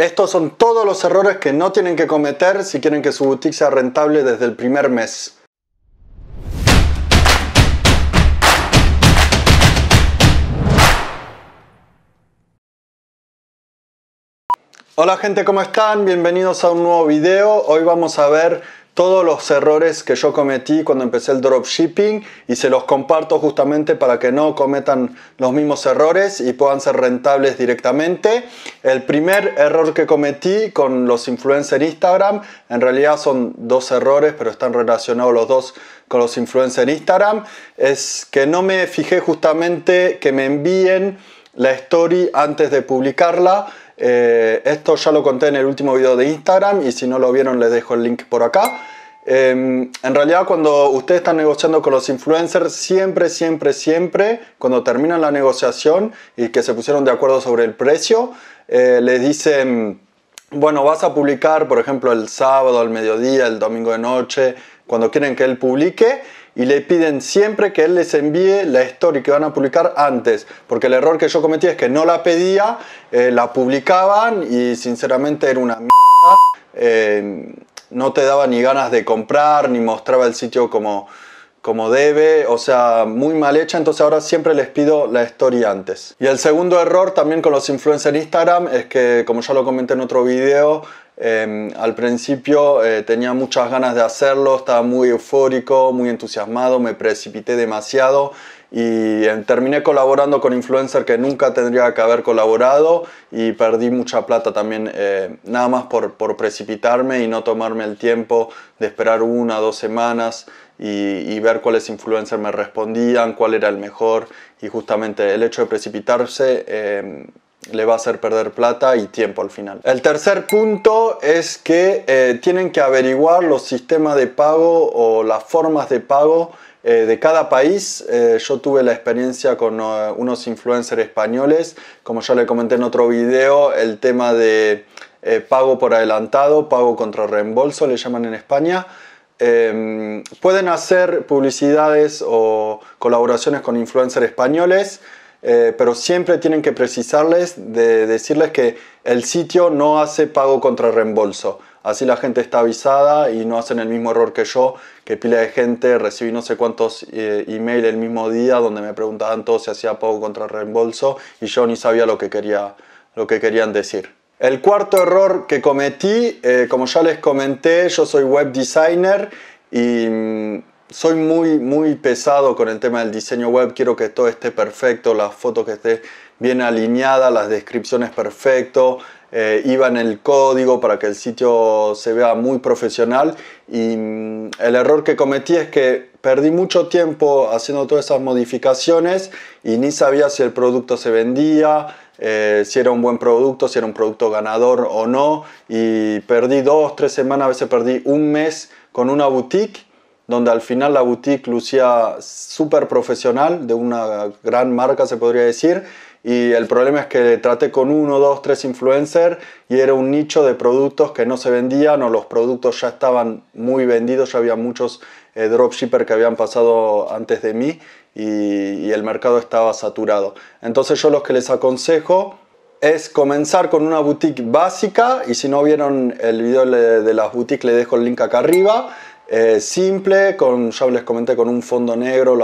Estos son todos los errores que no tienen que cometer si quieren que su boutique sea rentable desde el primer mes. Hola gente, ¿cómo están? Bienvenidos a un nuevo video. Hoy vamos a ver todos los errores que yo cometí cuando empecé el dropshipping y se los comparto justamente para que no cometan los mismos errores y puedan ser rentables directamente. El primer error que cometí con los influencers Instagram, en realidad son dos errores, pero están relacionados los dos con los influencers Instagram, es que no me fijé justamente que me envíen la story antes de publicarla eh, esto ya lo conté en el último video de Instagram y si no lo vieron les dejo el link por acá. Em, en realidad cuando ustedes están negociando con los influencers, siempre, siempre, siempre, cuando terminan la negociación y que se pusieron de acuerdo sobre el precio, eh, les dicen, bueno, vas a publicar, por ejemplo, el sábado, al mediodía, el domingo de noche, cuando quieren que él publique y le piden siempre que él les envíe la story que van a publicar antes, porque el error que yo cometí es que no la pedía, eh, la publicaban y sinceramente era una mierda. Eh, no te daba ni ganas de comprar, ni mostraba el sitio como, como debe, o sea, muy mal hecha, entonces ahora siempre les pido la story antes. Y el segundo error también con los influencers en Instagram es que, como ya lo comenté en otro video, Em, al principio eh, tenía muchas ganas de hacerlo, estaba muy eufórico, muy entusiasmado, me precipité demasiado y em, terminé colaborando con influencers que nunca tendría que haber colaborado y perdí mucha plata también, eh, nada más por, precipitarme y no tomarme el tiempo de esperar una o dos semanas y, ver cuáles influencers me respondían, cuál era el mejor y justamente el hecho de precipitarse em, le va a hacer perder plata y tiempo al final. El tercer punto es que eh, tienen que averiguar los sistemas de pago o las formas de pago eh, de cada país. Eh, yo tuve la experiencia con unos influencers españoles, como ya le comenté en otro video, el tema de pago por adelantado, pago contra reembolso, le llaman en España. Em, pueden hacer publicidades o colaboraciones con influencers españoles eh, pero siempre tienen que precisarles de decirles que el sitio no hace pago contra reembolso. Así la gente está avisada y no hacen el mismo error que yo, que pila de gente, recibí no sé cuántos eh, email el mismo día donde me preguntaban todo si hacía pago contra reembolso y yo ni sabía lo que, quería, lo que querían decir. El cuarto error que cometí, eh, como ya les comenté, yo soy web designer y mm, soy muy, muy pesado con el tema del diseño web. Quiero que todo esté perfecto, las fotos que esté bien alineada, las descripciones perfecto. Eh, iba en el código para que el sitio se vea muy profesional y mm, el error que cometí es que perdí mucho tiempo haciendo todas esas modificaciones y ni sabía si el producto se vendía, eh, si era un buen producto, si era un producto ganador o no y perdí dos, tres semanas, a veces perdí un mes con una boutique donde al final la boutique lucía súper profesional, de una gran marca se podría decir, y el problema es que traté con uno, dos, tres influencers y era un nicho de productos que no se vendían o los productos ya estaban muy vendidos, ya había muchos eh, dropshippers que habían pasado antes de mí y, el mercado estaba saturado. Entonces yo lo que les aconsejo es comenzar con una boutique básica y si no vieron el video de las boutiques les dejo el link acá arriba eh, simple, con, ya les comenté, con un fondo negro,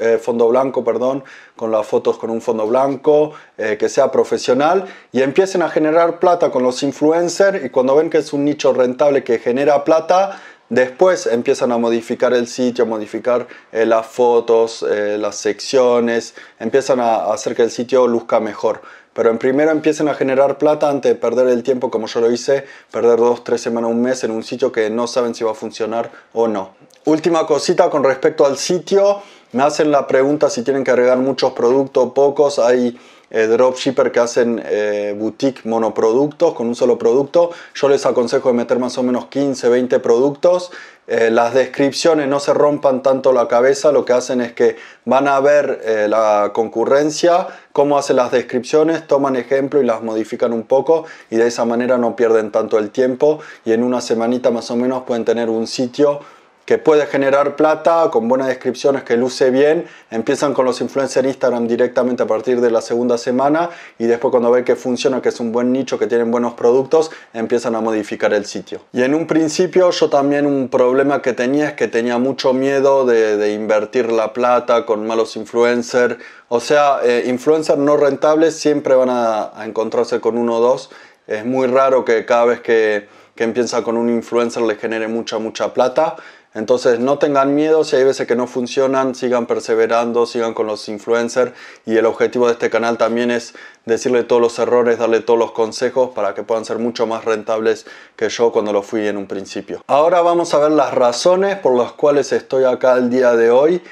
eh, fondo blanco, perdón, con las fotos con un fondo blanco, eh, que sea profesional y empiecen a generar plata con los influencers y cuando ven que es un nicho rentable que genera plata, Después empiezan a modificar el sitio, a modificar eh, las fotos, eh, las secciones, empiezan a hacer que el sitio luzca mejor. Pero en primero empiecen a generar plata antes de perder el tiempo como yo lo hice, perder dos, tres semanas, un mes en un sitio que no saben si va a funcionar o no. Última cosita con respecto al sitio, me hacen la pregunta si tienen que agregar muchos productos, pocos, hay eh, dropshipper que hacen eh, boutique monoproductos con un solo producto. Yo les aconsejo de meter más o menos 15, 20 productos. Eh, las descripciones no se rompan tanto la cabeza, lo que hacen es que van a ver la concurrencia, cómo hacen las descripciones, toman ejemplo y las modifican un poco y de esa manera no pierden tanto el tiempo y en una semanita más o menos pueden tener un sitio que puede generar plata con buenas descripciones, que luce bien. Empiezan con los influencers Instagram directamente a partir de la segunda semana y después cuando ven que funciona, que es un buen nicho, que tienen buenos productos, empiezan a modificar el sitio. Y en un principio yo también un problema que tenía es que tenía mucho miedo de, invertir la plata con malos influencers. O sea, eh, influencers no rentables siempre van a encontrarse con uno o dos. Es muy raro que cada vez que que empieza con un influencer les genere mucha, mucha plata. Entonces no tengan miedo, si hay veces que no funcionan, sigan perseverando, sigan con los influencers y el objetivo de este canal también es decirle todos los errores, darle todos los consejos para que puedan ser mucho más rentables que yo cuando lo fui en un principio. Ahora vamos a ver las razones por las cuales estoy acá el día de hoy.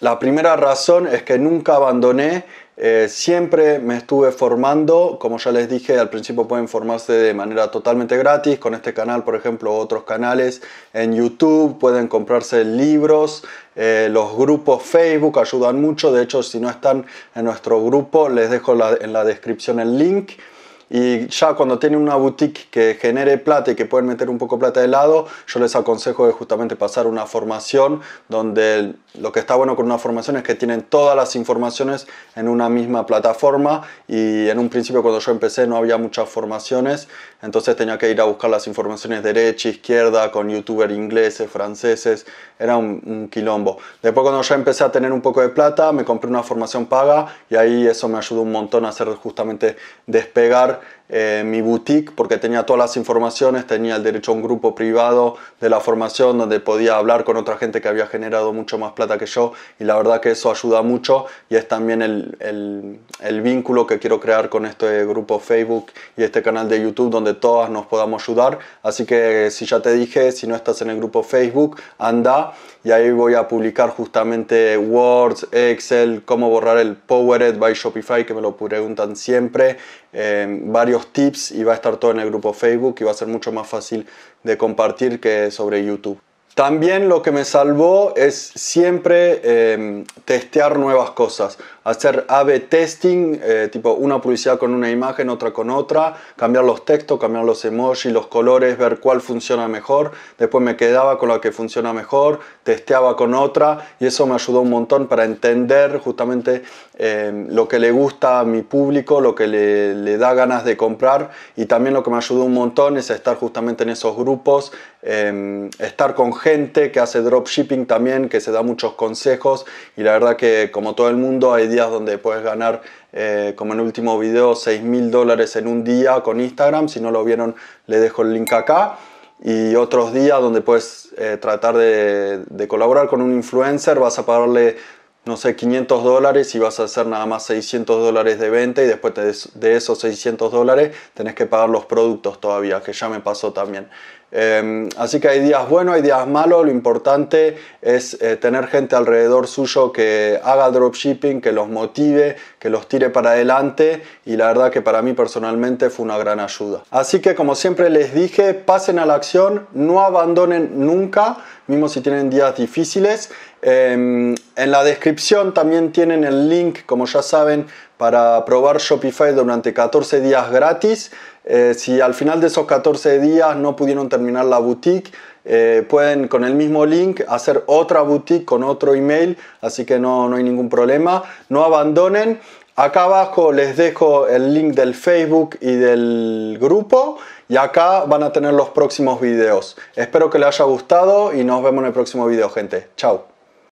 La primera razón es que nunca abandoné eh, siempre me estuve formando, como ya les dije al principio pueden formarse de manera totalmente gratis con este canal, por ejemplo, otros canales en YouTube, pueden comprarse libros, eh, los grupos Facebook ayudan mucho, de hecho si no están en nuestro grupo les dejo en la descripción el link. Y ya cuando tienen una boutique que genere plata y que pueden meter un poco plata de lado, yo les aconsejo de justamente pasar una formación donde lo que está bueno con una formación es que tienen todas las informaciones en una misma plataforma y en un principio cuando yo empecé no había muchas formaciones, entonces tenía que ir a buscar las informaciones derecha, izquierda, con youtubers ingleses, franceses, era un, un, quilombo. Después cuando ya empecé a tener un poco de plata, me compré una formación paga y ahí eso me ayudó un montón a hacer justamente despegar eh, mi boutique porque tenía todas las informaciones, tenía el derecho a un grupo privado de la formación donde podía hablar con otra gente que había generado mucho más plata que yo y la verdad que eso ayuda mucho y es también el, el, vínculo que quiero crear con este grupo Facebook y este canal de YouTube donde todas nos podamos ayudar. Así que si ya te dije, si no estás en el grupo Facebook, anda y ahí voy a publicar justamente Word, Excel, cómo borrar el Powered by Shopify que me lo preguntan siempre, eh, varios tips y va a estar todo en el grupo Facebook y va a ser mucho más fácil de compartir que sobre YouTube. También lo que me salvó es siempre eh, testear nuevas cosas hacer A-B testing, eh, tipo una publicidad con una imagen, otra con otra, cambiar los textos, cambiar los emojis, los colores, ver cuál funciona mejor, después me quedaba con la que funciona mejor, testeaba con otra y eso me ayudó un montón para entender justamente em, lo que le gusta a mi público, lo que le, da ganas de comprar y también lo que me ayudó un montón es estar justamente en esos grupos, em, estar con gente que hace dropshipping también, que se da muchos consejos y la verdad que como todo el mundo hay días donde puedes ganar, eh, como en el último video, 6 mil dólares en un día con Instagram. Si no lo vieron, le dejo el link acá. Y otros días donde puedes eh, tratar de, de colaborar con un influencer, vas a pagarle no sé, 500 dólares y vas a hacer nada más 600 dólares de venta y después de esos 600 dólares tenés que pagar los productos todavía, que ya me pasó también. Em, así que hay días buenos, hay días malos, lo importante es eh, tener gente alrededor suyo que haga dropshipping, que los motive, que los tire para adelante y la verdad que para mí personalmente fue una gran ayuda. Así que como siempre les dije, pasen a la acción, no abandonen nunca, mismo si tienen días difíciles Em, en la descripción también tienen el link, como ya saben, para probar Shopify durante 14 días gratis. Eh, si al final de esos 14 días no pudieron terminar la boutique, eh, pueden con el mismo link hacer otra boutique con otro email, así que no, no hay ningún problema. No abandonen. Acá abajo les dejo el link del Facebook y del grupo y acá van a tener los próximos videos. Espero que les haya gustado y nos vemos en el próximo video, gente. Chao.